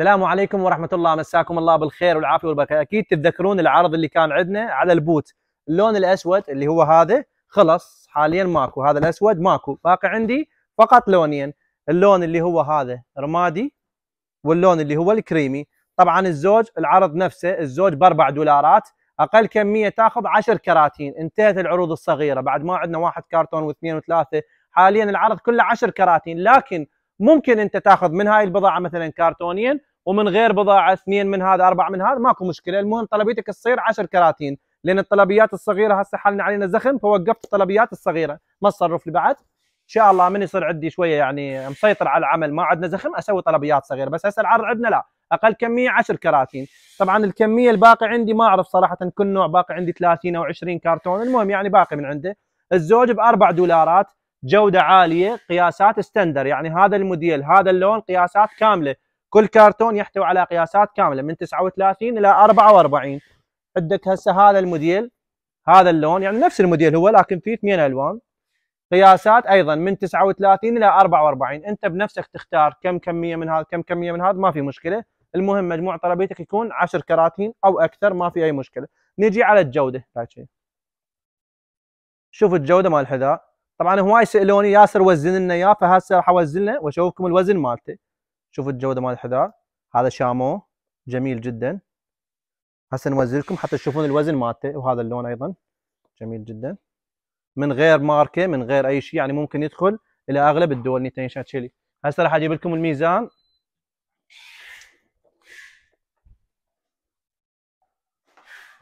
السلام عليكم ورحمه الله مساكم الله بالخير والعافيه والبركه اكيد تتذكرون العرض اللي كان عندنا على البوت اللون الاسود اللي هو هذا خلص حاليا ماكو هذا الاسود ماكو باقي عندي فقط لونين اللون اللي هو هذا رمادي واللون اللي هو الكريمي طبعا الزوج العرض نفسه الزوج باربع دولارات اقل كميه تاخذ 10 كراتين انتهت العروض الصغيره بعد ما عندنا واحد كرتون واثنين وثلاثه حاليا العرض كله 10 كراتين لكن ممكن انت تاخذ من هاي البضاعه مثلا كرتونين ومن غير بضاعه اثنين من هذا اربعه من هذا ماكو مشكله المهم طلبيتك تصير 10 كراتين لان الطلبيات الصغيره هسه حلنا علينا زخم فوقفت الطلبيات الصغيره ما تصرف لي بعد ان شاء الله من يصير عندي شويه يعني مسيطر على العمل ما عندنا زخم اسوي طلبيات صغيره بس هسه العرض عندنا لا اقل كميه 10 كراتين طبعا الكميه الباقي عندي ما اعرف صراحه كل نوع باقي عندي 30 او 20 كرتون المهم يعني باقي من عنده الزوج باربع دولارات جوده عاليه قياسات ستاندر يعني هذا الموديل هذا اللون قياسات كامله كل كرتون يحتوي على قياسات كامله من 39 الى 44 عندك هسه هذا الموديل هذا اللون يعني نفس الموديل هو لكن فيه اثنين الوان قياسات ايضا من 39 الى 44 انت بنفسك تختار كم كميه من هذا كم كميه من هذا ما في مشكله المهم مجموع طلبيتك يكون 10 كراتين او اكثر ما في اي مشكله نجي على الجوده شوف الجوده مال الحذاء طبعا هواي سالوني ياسر وزن لنا اياه فهسه راح اوزن له واشوفكم الوزن مالته شوفوا الجوده مال الحذاء هذا شامو جميل جدا هسه نوزن لكم حتى تشوفون الوزن مالته وهذا اللون ايضا جميل جدا من غير ماركه من غير اي شيء يعني ممكن يدخل الى اغلب الدول نيتين شاتشيلي هسه راح اجيب لكم الميزان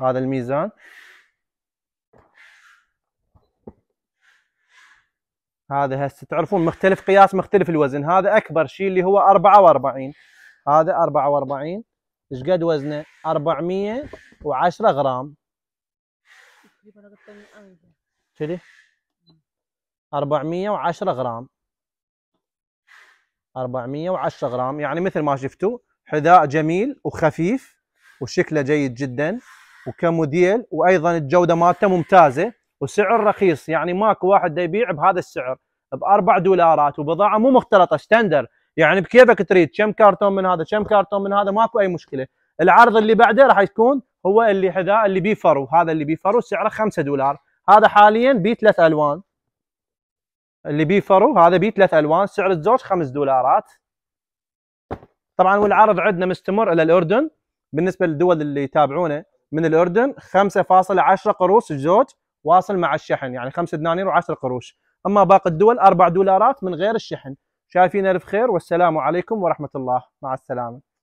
هذا الميزان هذا هسه تعرفون مختلف قياس مختلف الوزن هذا اكبر شيء اللي هو 44 هذا 44 ايش قد وزنه 410 غرام كذي 410 غرام 410 غرام يعني مثل ما شفتوا حذاء جميل وخفيف وشكله جيد جدا وكموديل وايضا الجوده مالته ممتازه وسعر رخيص يعني ماكو واحد دا يبيع بهذا السعر باربع دولارات وبضاعه مو مختلطه ستاندر يعني بكيفك تريد كم كرتون من هذا كم كرتون من هذا ماكو اي مشكله العرض اللي بعده راح يكون هو اللي حذاء اللي بيه فرو هذا اللي بيه فرو سعره 5 دولار هذا حاليا بيه ثلاث الوان اللي بيه فرو هذا بيه ثلاث الوان سعر الزوج 5 دولارات طبعا والعرض عندنا مستمر الى الاردن بالنسبه للدول اللي يتابعونه من الاردن 5.10 قروش الزوج واصل مع الشحن يعني 5 دنانير و10 قروش اما باقي الدول 4 دولارات من غير الشحن شايفين الف خير والسلام عليكم ورحمه الله مع السلامه